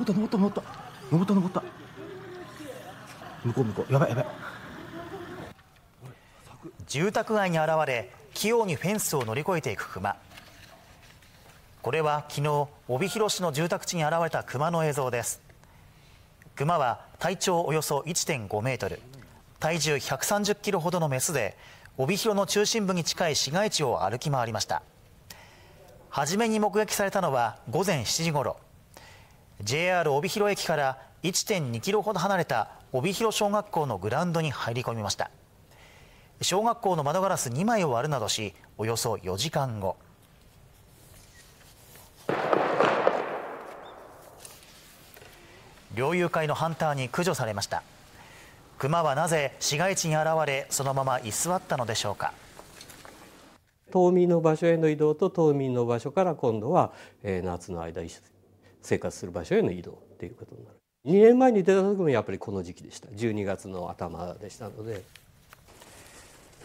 登った登った登った登った登った向こう向こうやばいやばい住宅街に現れ器用にフェンスを乗り越えていくクマこれは昨日帯広市の住宅地に現れたクマの映像ですクマは体長およそ1.5メートル体重130キロほどのメスで帯広の中心部に近い市街地を歩き回りました初めに目撃されたのは午前7時ごろ JR 帯広駅から1.2キロほど離れた帯広小学校のグラウンドに入り込みました小学校の窓ガラス2枚を割るなどしおよそ4時間後猟友会のハンターに駆除されましたクマはなぜ市街地に現れそのまま居座ったのでしょうか島民の場所への移動と島民の場所から今度は夏の間生活する場所への移動っていうことになる2年前に出た時もやっぱりこの時期でした12月の頭でしたので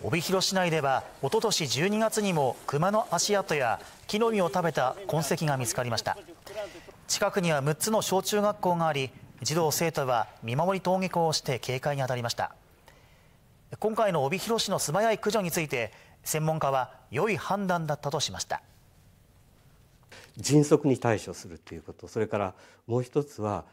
帯広市内ではおととし12月にも熊の足跡や木の実を食べた痕跡が見つかりました近くには6つの小中学校があり児童生徒は見守り登下校をして警戒に当たりました今回の帯広市の素早い駆除について専門家は良い判断だったとしました迅速に対処するということそれからもう一つは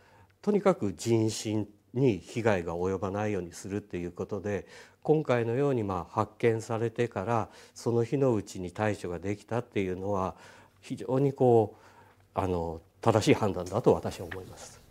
とにかく人身に被害が及ばないようにするということで今回のようにまあ発見されてからその日のうちに対処ができたっていうのは非常にこうあの正しい判断だと私は思います。